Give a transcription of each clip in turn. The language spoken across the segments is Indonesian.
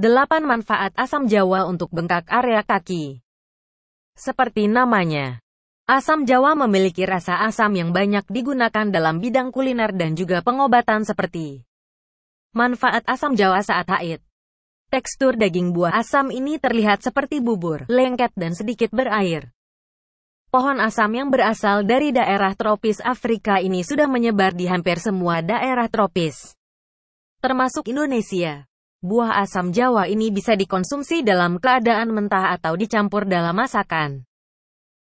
8 manfaat asam jawa untuk bengkak area kaki. Seperti namanya, asam jawa memiliki rasa asam yang banyak digunakan dalam bidang kuliner dan juga pengobatan seperti manfaat asam jawa saat haid. Tekstur daging buah asam ini terlihat seperti bubur, lengket dan sedikit berair. Pohon asam yang berasal dari daerah tropis Afrika ini sudah menyebar di hampir semua daerah tropis, termasuk Indonesia. Buah asam jawa ini bisa dikonsumsi dalam keadaan mentah atau dicampur dalam masakan.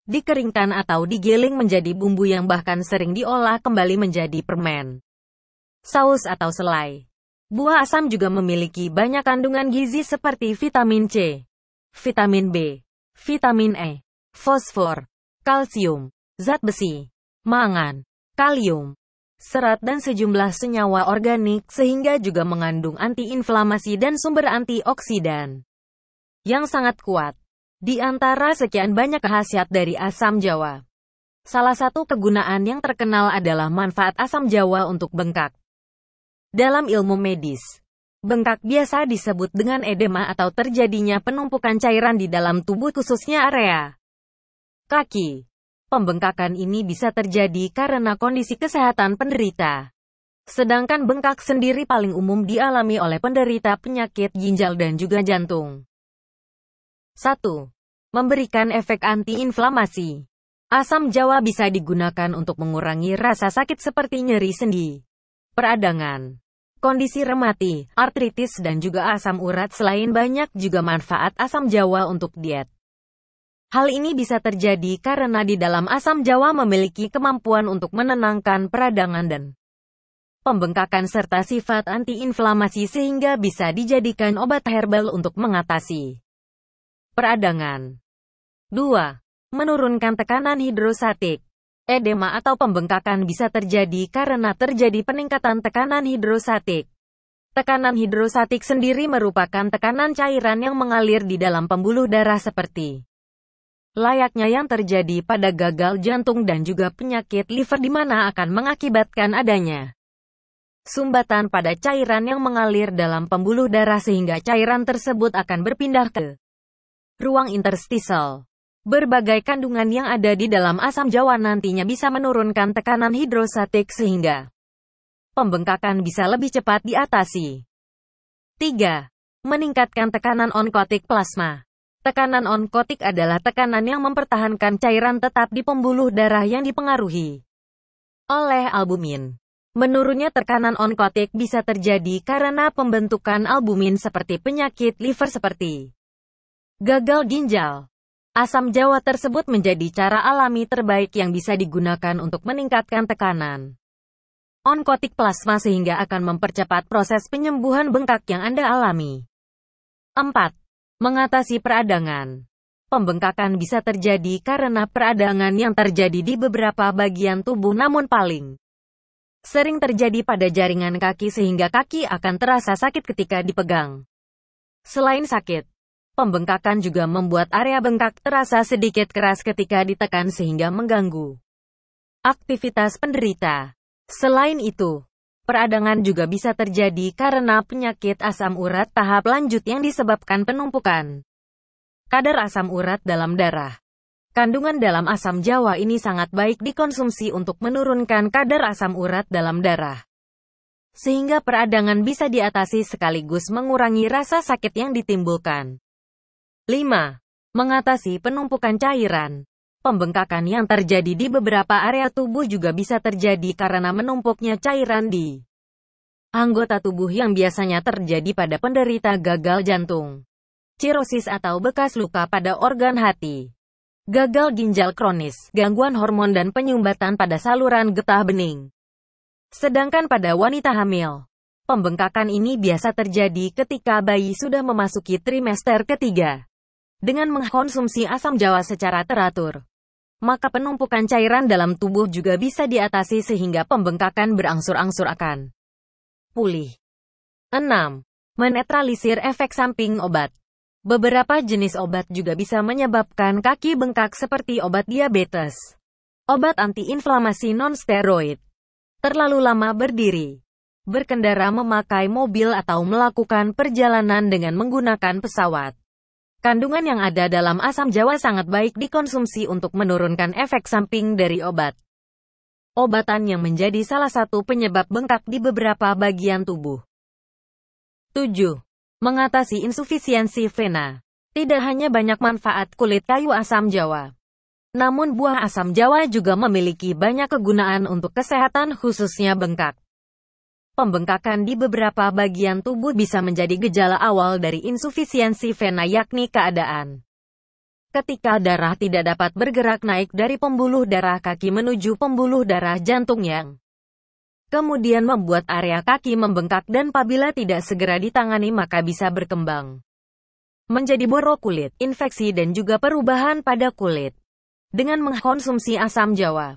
Dikeringkan atau digiling menjadi bumbu yang bahkan sering diolah kembali menjadi permen, saus atau selai. Buah asam juga memiliki banyak kandungan gizi seperti vitamin C, vitamin B, vitamin E, fosfor, kalsium, zat besi, mangan, kalium, serat dan sejumlah senyawa organik sehingga juga mengandung antiinflamasi dan sumber antioksidan yang sangat kuat. Di antara sekian banyak khasiat dari asam jawa, salah satu kegunaan yang terkenal adalah manfaat asam jawa untuk bengkak. Dalam ilmu medis, bengkak biasa disebut dengan edema atau terjadinya penumpukan cairan di dalam tubuh khususnya area kaki. Pembengkakan ini bisa terjadi karena kondisi kesehatan penderita. Sedangkan bengkak sendiri paling umum dialami oleh penderita penyakit ginjal dan juga jantung. 1. Memberikan efek antiinflamasi. Asam jawa bisa digunakan untuk mengurangi rasa sakit seperti nyeri sendi, peradangan, kondisi remati, artritis dan juga asam urat selain banyak juga manfaat asam jawa untuk diet. Hal ini bisa terjadi karena di dalam asam jawa memiliki kemampuan untuk menenangkan peradangan dan pembengkakan serta sifat antiinflamasi sehingga bisa dijadikan obat herbal untuk mengatasi peradangan. 2. Menurunkan tekanan hidrostatik. Edema atau pembengkakan bisa terjadi karena terjadi peningkatan tekanan hidrostatik. Tekanan hidrostatik sendiri merupakan tekanan cairan yang mengalir di dalam pembuluh darah seperti layaknya yang terjadi pada gagal jantung dan juga penyakit liver di mana akan mengakibatkan adanya sumbatan pada cairan yang mengalir dalam pembuluh darah sehingga cairan tersebut akan berpindah ke ruang interstisial. Berbagai kandungan yang ada di dalam asam jawa nantinya bisa menurunkan tekanan hidrostatik sehingga pembengkakan bisa lebih cepat diatasi. 3. Meningkatkan tekanan onkotik plasma. Tekanan onkotik adalah tekanan yang mempertahankan cairan tetap di pembuluh darah yang dipengaruhi oleh albumin. Menurunnya tekanan onkotik bisa terjadi karena pembentukan albumin seperti penyakit liver seperti gagal ginjal. Asam jawa tersebut menjadi cara alami terbaik yang bisa digunakan untuk meningkatkan tekanan onkotik plasma sehingga akan mempercepat proses penyembuhan bengkak yang Anda alami. 4. Mengatasi peradangan Pembengkakan bisa terjadi karena peradangan yang terjadi di beberapa bagian tubuh namun paling sering terjadi pada jaringan kaki sehingga kaki akan terasa sakit ketika dipegang. Selain sakit, pembengkakan juga membuat area bengkak terasa sedikit keras ketika ditekan sehingga mengganggu aktivitas penderita. Selain itu, Peradangan juga bisa terjadi karena penyakit asam urat tahap lanjut yang disebabkan penumpukan kadar asam urat dalam darah. Kandungan dalam asam jawa ini sangat baik dikonsumsi untuk menurunkan kadar asam urat dalam darah. Sehingga peradangan bisa diatasi sekaligus mengurangi rasa sakit yang ditimbulkan. 5. Mengatasi penumpukan cairan. Pembengkakan yang terjadi di beberapa area tubuh juga bisa terjadi karena menumpuknya cairan di anggota tubuh yang biasanya terjadi pada penderita gagal jantung, cirosis atau bekas luka pada organ hati, gagal ginjal kronis, gangguan hormon dan penyumbatan pada saluran getah bening. Sedangkan pada wanita hamil, pembengkakan ini biasa terjadi ketika bayi sudah memasuki trimester ketiga. Dengan mengkonsumsi asam jawa secara teratur, maka penumpukan cairan dalam tubuh juga bisa diatasi sehingga pembengkakan berangsur-angsur akan pulih. 6. Menetralisir efek samping obat. Beberapa jenis obat juga bisa menyebabkan kaki bengkak seperti obat diabetes. Obat antiinflamasi non-steroid. Terlalu lama berdiri. Berkendara memakai mobil atau melakukan perjalanan dengan menggunakan pesawat. Kandungan yang ada dalam asam jawa sangat baik dikonsumsi untuk menurunkan efek samping dari obat. Obatan yang menjadi salah satu penyebab bengkak di beberapa bagian tubuh. 7. Mengatasi insufisiensi vena. Tidak hanya banyak manfaat kulit kayu asam jawa, namun buah asam jawa juga memiliki banyak kegunaan untuk kesehatan khususnya bengkak. Pembengkakan di beberapa bagian tubuh bisa menjadi gejala awal dari insufisiensi vena yakni keadaan ketika darah tidak dapat bergerak naik dari pembuluh darah kaki menuju pembuluh darah jantung yang kemudian membuat area kaki membengkak dan apabila tidak segera ditangani maka bisa berkembang menjadi borok kulit, infeksi dan juga perubahan pada kulit. Dengan mengkonsumsi asam jawa,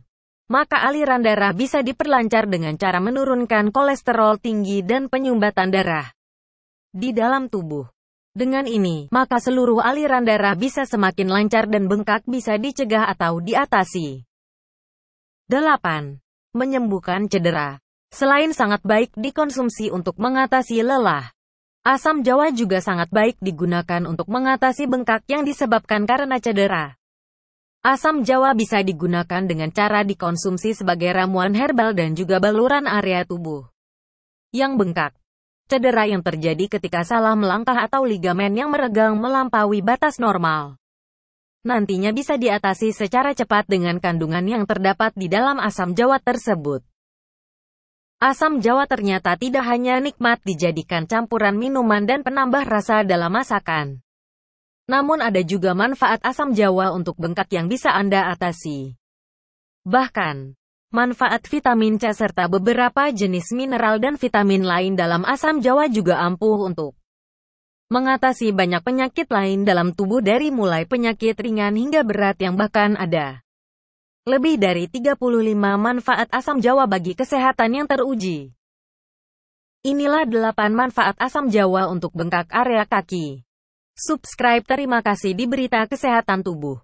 maka aliran darah bisa diperlancar dengan cara menurunkan kolesterol tinggi dan penyumbatan darah di dalam tubuh. Dengan ini, maka seluruh aliran darah bisa semakin lancar dan bengkak bisa dicegah atau diatasi. 8. Menyembuhkan cedera. Selain sangat baik dikonsumsi untuk mengatasi lelah, asam jawa juga sangat baik digunakan untuk mengatasi bengkak yang disebabkan karena cedera. Asam jawa bisa digunakan dengan cara dikonsumsi sebagai ramuan herbal dan juga baluran area tubuh yang bengkak. Cedera yang terjadi ketika salah melangkah atau ligamen yang meregang melampaui batas normal. Nantinya bisa diatasi secara cepat dengan kandungan yang terdapat di dalam asam jawa tersebut. Asam jawa ternyata tidak hanya nikmat dijadikan campuran minuman dan penambah rasa dalam masakan. Namun ada juga manfaat asam jawa untuk bengkak yang bisa Anda atasi. Bahkan, manfaat vitamin C serta beberapa jenis mineral dan vitamin lain dalam asam jawa juga ampuh untuk mengatasi banyak penyakit lain dalam tubuh dari mulai penyakit ringan hingga berat yang bahkan ada. Lebih dari 35 manfaat asam jawa bagi kesehatan yang teruji. Inilah 8 manfaat asam jawa untuk bengkak area kaki. Subscribe terima kasih di berita kesehatan tubuh.